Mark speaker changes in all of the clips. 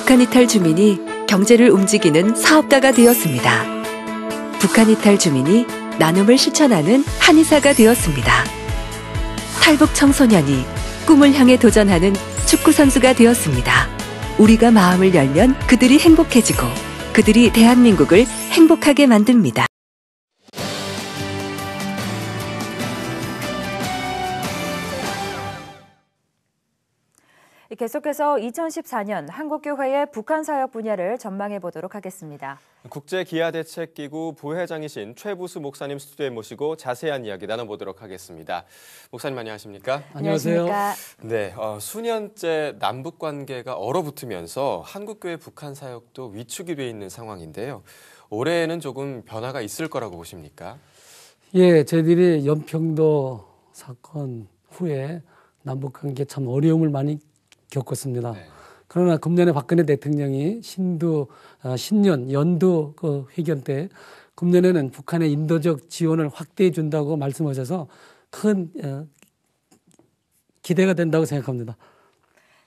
Speaker 1: 북한 이탈 주민이 경제를 움직이는 사업가가 되었습니다. 북한 이탈 주민이 나눔을 실천하는 한의사가 되었습니다. 탈북 청소년이 꿈을 향해 도전하는 축구선수가 되었습니다. 우리가 마음을 열면 그들이 행복해지고 그들이 대한민국을 행복하게 만듭니다. 계속해서 2014년 한국교회의 북한 사역 분야를 전망해 보도록 하겠습니다.
Speaker 2: 국제기아대책기구 부회장이신 최부수 목사님 스튜디오에 모시고 자세한 이야기 나눠보도록 하겠습니다. 목사님 안녕하십니까? 안녕하세요. 네, 어, 수년째 남북 관계가 얼어붙으면서 한국교회 북한 사역도 위축이 돼 있는 상황인데요. 올해에는 조금 변화가 있을 거라고 보십니까?
Speaker 3: 예, 저희들이 연평도 사건 후에 남북 관계 참 어려움을 많이 겪었습니다. 네. 그러나 금년에 박근혜 대통령이 신도 아, 신년 연도 그 회견 때 금년에는 북한의 인도적 지원을 확대해 준다고 말씀하셔서 큰 어, 기대가 된다고 생각합니다.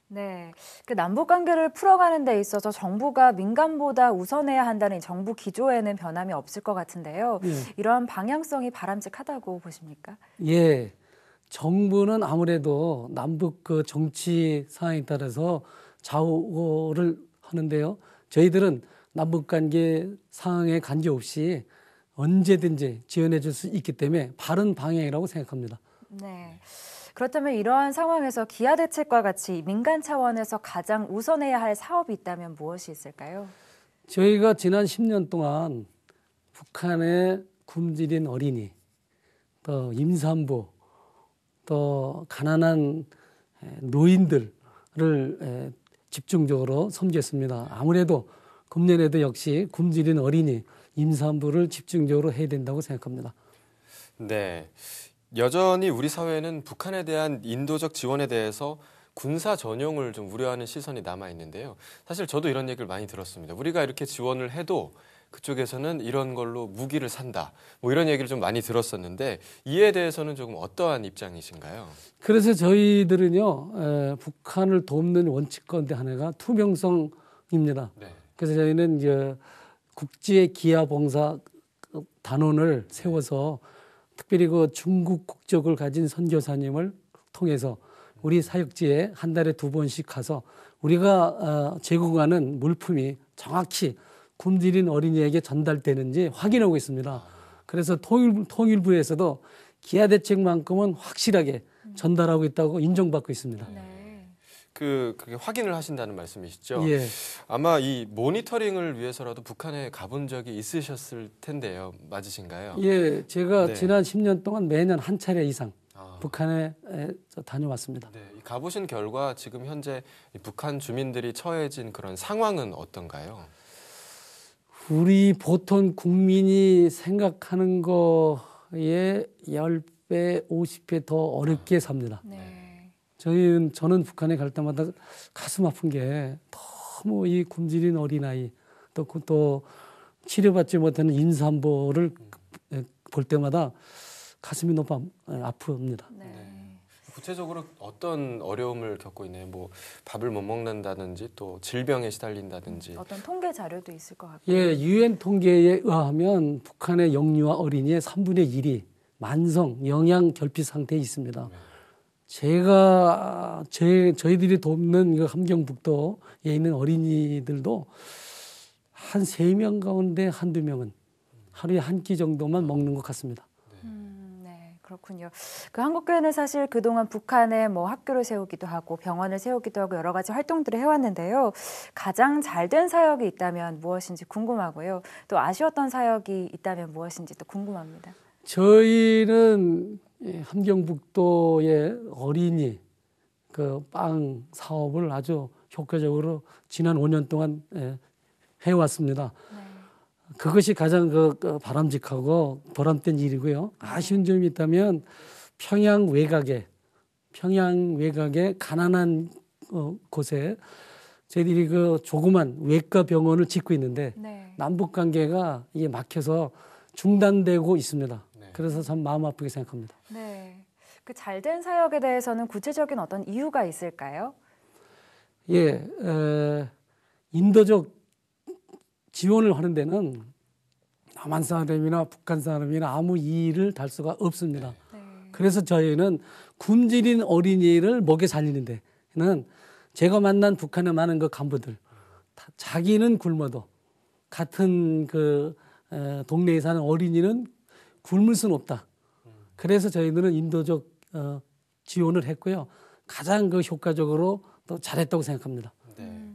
Speaker 1: 네. 그 남북 관계를 풀어가는 데 있어서 정부가 민간보다 우선해야 한다는 정부 기조에는 변함이 없을 것 같은데요. 예. 이러한 방향성이 바람직하다고 보십니까?
Speaker 3: 예. 정부는 아무래도 남북 그 정치 상황에 따라서 좌우를 하는데요. 저희들은 남북 관계 상황에 관계없이 언제든지 지원해 줄 수 있기 때문에 바른 방향이라고 생각합니다.
Speaker 1: 네. 그렇다면 이러한 상황에서 기아 대책과 같이 민간 차원에서 가장 우선해야 할 사업이 있다면 무엇이 있을까요?
Speaker 3: 저희가 지난 10년 동안 북한의 굶주린 어린이, 또 임산부, 또 가난한 노인들을 집중적으로 섬겼습니다. 아무래도 금년에도 역시 굶주린 어린이 임산부를 집중적으로 해야 된다고 생각합니다.
Speaker 2: 네. 여전히 우리 사회는 북한에 대한 인도적 지원에 대해서 군사 전용을 좀 우려하는 시선이 남아 있는데요. 사실 저도 이런 얘기를 많이 들었습니다. 우리가 이렇게 지원을 해도 그쪽에서는 이런 걸로 무기를 산다. 뭐 이런 얘기를 좀 많이 들었었는데 이에 대해서는 조금 어떠한 입장이신가요?
Speaker 3: 그래서 저희들은요, 에, 북한을 돕는 원칙 가운데 하나가 투명성입니다. 네. 그래서 저희는 이제 국제 기아 봉사 단원을 네. 세워서 특별히 그 중국 국적을 가진 선교사님을 통해서 우리 사역지에 한 달에 두 번씩 가서 우리가 어, 제공하는 물품이 정확히 굶주린 어린이에게 전달되는지 확인하고 있습니다. 그래서 통일, 통일부에서도 기아 대책만큼은 확실하게 전달하고 있다고 인정받고 있습니다. 네.
Speaker 2: 그 그게 확인을 하신다는 말씀이시죠? 예. 아마 이 모니터링을 위해서라도 북한에 가본 적이 있으셨을 텐데요, 맞으신가요? 예, 제가 네. 지난
Speaker 3: 10년 동안 매년 한 차례 이상 아. 북한에 다녀왔습니다. 네,
Speaker 2: 가보신 결과 지금 현재 북한 주민들이 처해진 그런 상황은 어떤가요?
Speaker 3: 우리 보통 국민이 생각하는 거에 10배, 50배 더 어렵게 삽니다. 네. 저희는, 저는 북한에 갈 때마다 가슴 아픈 게 너무 이 굶주린 어린아이, 또, 그 또 치료받지 못하는 임산부를 볼 때마다 가슴이 너무 아, 아픕니다. 네.
Speaker 2: 구체적으로 어떤 어려움을 겪고 있나요? 뭐 밥을 못 먹는다든지 또 질병에 시달린다든지
Speaker 1: 어떤 통계 자료도 있을 것 같고요.
Speaker 3: 예, 유엔 통계에 의하면 북한의 영유아 어린이의 3분의 1이 만성 영양 결핍 상태에 있습니다. 네. 제가 제 저희들이 돕는 그 함경북도에 있는 어린이들도 한 세 명 가운데 한두 명은 하루에 한 끼 정도만 먹는 것 같습니다.
Speaker 1: 그렇군요. 그 한국교회는 사실 그동안 북한에 뭐 학교를 세우기도 하고 병원을 세우기도 하고 여러 가지 활동들을 해왔는데요. 가장 잘된 사역이 있다면 무엇인지 궁금하고요. 또 아쉬웠던 사역이 있다면 무엇인지 또 궁금합니다.
Speaker 3: 저희는 함경북도의 어린이 그빵 사업을 아주 효과적으로 지난 5년 동안 예, 해왔습니다. 네. 그것이 가장 그, 그 바람직하고 보람된 일이고요. 아쉬운 점이 있다면 평양 외곽에 평양 외곽에 가난한 어, 곳에 저희들이 그 조그만 외과 병원을 짓고 있는데 네. 남북 관계가 이게 막혀서 중단되고 있습니다. 네. 그래서 참 마음 아프게 생각합니다.
Speaker 1: 네. 그 잘된 사역에 대해서는 구체적인 어떤 이유가 있을까요?
Speaker 3: 예, 에, 인도적 지원을 하는 데는 남한 사람이나 북한 사람이나 아무 이의를 달 수가 없습니다. 네. 그래서 저희는 굶주린 어린이를 먹여 살리는데는 제가 만난 북한의 많은 그 간부들 다 자기는 굶어도 같은 그 에, 동네에 사는 어린이는 굶을 수는 없다. 그래서 저희들은 인도적 어, 지원을 했고요. 가장 그 효과적으로 또 잘했다고 생각합니다. 네.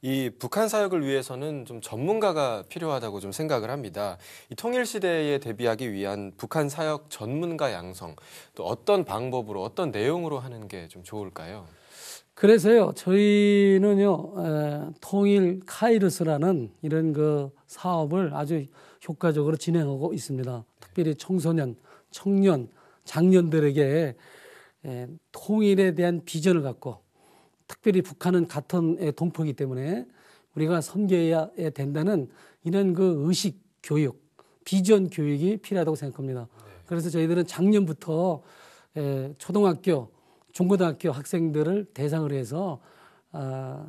Speaker 2: 이 북한 사역을 위해서는 좀 전문가가 필요하다고 좀 생각을 합니다. 이 통일 시대에 대비하기 위한 북한 사역 전문가 양성 또 어떤 방법으로 어떤 내용으로 하는 게 좀 좋을까요?
Speaker 3: 그래서요 저희는요 에, 통일 카이르스라는 이런 그 사업을 아주 효과적으로 진행하고 있습니다. 네. 특별히 청소년, 청년, 장년들에게 에, 통일에 대한 비전을 갖고 특별히 북한은 같은 동포이기 때문에 우리가 섬겨야 된다는 이런 그 의식 교육, 비전 교육이 필요하다고 생각합니다. 네. 그래서 저희들은 작년부터 초등학교, 중고등학교 학생들을 대상으로 해서 아,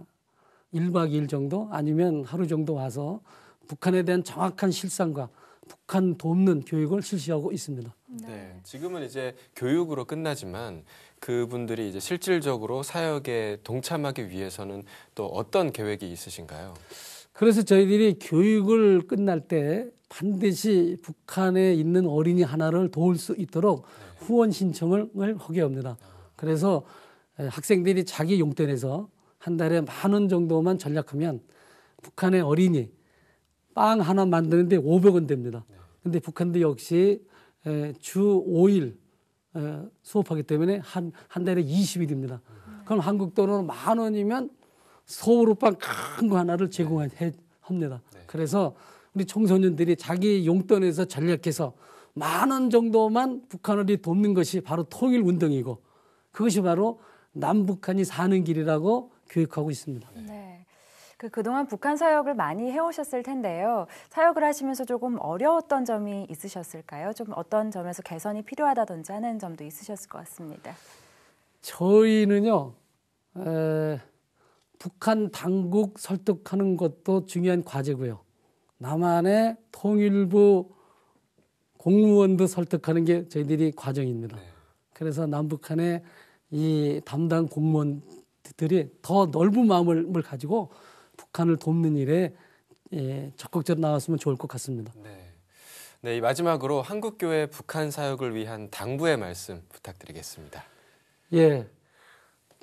Speaker 3: 1박 2일 정도 아니면 하루 정도 와서 북한에 대한 정확한 실상과 북한 돕는 교육을 실시하고 있습니다.
Speaker 2: 네. 네. 지금은 이제 교육으로 끝나지만 그분들이 이제 실질적으로 사역에 동참하기 위해서는 또 어떤 계획이 있으신가요?
Speaker 3: 그래서 저희들이 교육을 끝날 때 반드시 북한에 있는 어린이 하나를 도울 수 있도록 네. 후원 신청을 하게 합니다. 그래서 학생들이 자기 용돈에서 한 달에 만 원 정도만 전략하면 북한의 어린이 빵 하나 만드는데 5 0 0원 됩니다. 네. 근데 북한도 역시 주 5일 수업하기 때문에 한, 한 달에 20일입니다. 그럼 한국 돈으로 만 원이면 소보빵큰거 하나를 제공 합니다. 네. 그래서 우리 청소년들이 자기 용돈에서 전략해서 만 원 정도만 북한으 돕는 것이 바로 통일 운동이고 그것이 바로 남북한이 사는 길이라고 교육하고 있습니다.
Speaker 1: 네. 그 그동안 북한 사역을 많이 해오셨을 텐데요. 사역을 하시면서 조금 어려웠던 점이 있으셨을까요? 좀 어떤 점에서 개선이 필요하다든지 하는 점도 있으셨을 것 같습니다.
Speaker 3: 저희는요, 에, 북한 당국 설득하는 것도 중요한 과제고요. 남한의 통일부 공무원도 설득하는 게 저희들이 과정입니다. 네. 그래서 남북한의 이 담당 공무원들이 더 넓은 마음을 가지고 북한을 돕는 일에 예, 적극적으로 나왔으면 좋을 것 같습니다. 네.
Speaker 2: 네, 마지막으로 한국교회 북한 사역을 위한 당부의 말씀 부탁드리겠습니다.
Speaker 3: 예.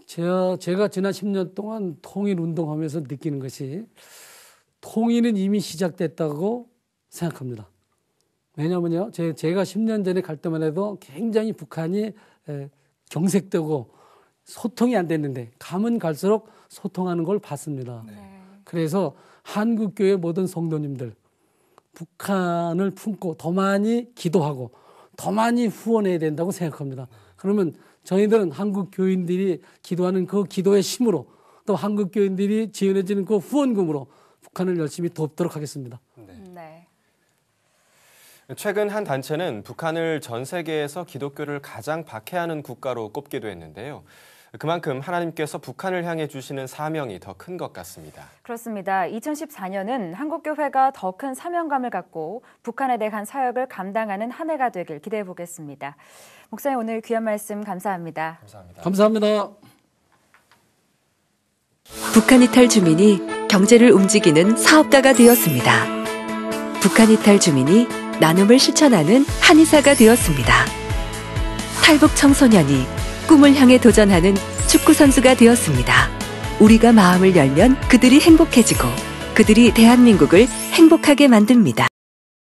Speaker 3: 제가, 제가 지난 10년 동안 통일 운동하면서 느끼는 것이 통일은 이미 시작됐다고 생각합니다. 왜냐면요, 제, 제가 10년 전에 갈 때만 해도 굉장히 북한이 에, 예, 경색되고 소통이 안 됐는데, 가면 갈수록 소통하는 걸 봤습니다. 네. 그래서 한국교회 모든 성도님들 북한을 품고 더 많이 기도하고 더 많이 후원해야 된다고 생각합니다. 그러면 저희들은 한국 교인들이 기도하는 그 기도의 힘으로 또 한국 교인들이 지원해지는 그 후원금으로 북한을 열심히 돕도록 하겠습니다. 네. 네.
Speaker 2: 최근 한 단체는 북한을 전 세계에서 기독교를 가장 박해하는 국가로 꼽기도 했는데요. 그만큼 하나님께서 북한을 향해 주시는 사명이 더 큰 것 같습니다.
Speaker 1: 그렇습니다. 2014년은 한국교회가 더 큰 사명감을 갖고 북한에 대한 사역을 감당하는 한 해가 되길 기대해 보겠습니다. 목사님 오늘 귀한 말씀 감사합니다. 감사합니다. 감사합니다. 북한 이탈 주민이 경제를 움직이는 사업가가 되었습니다. 북한 이탈 주민이 나눔을 실천하는 한의사가 되었습니다. 탈북 청소년이 꿈을 향해 도전하는 축구 선수가 되었습니다. 우리가 마음을 열면 그들이 행복해지고 그들이 대한민국을 행복하게 만듭니다.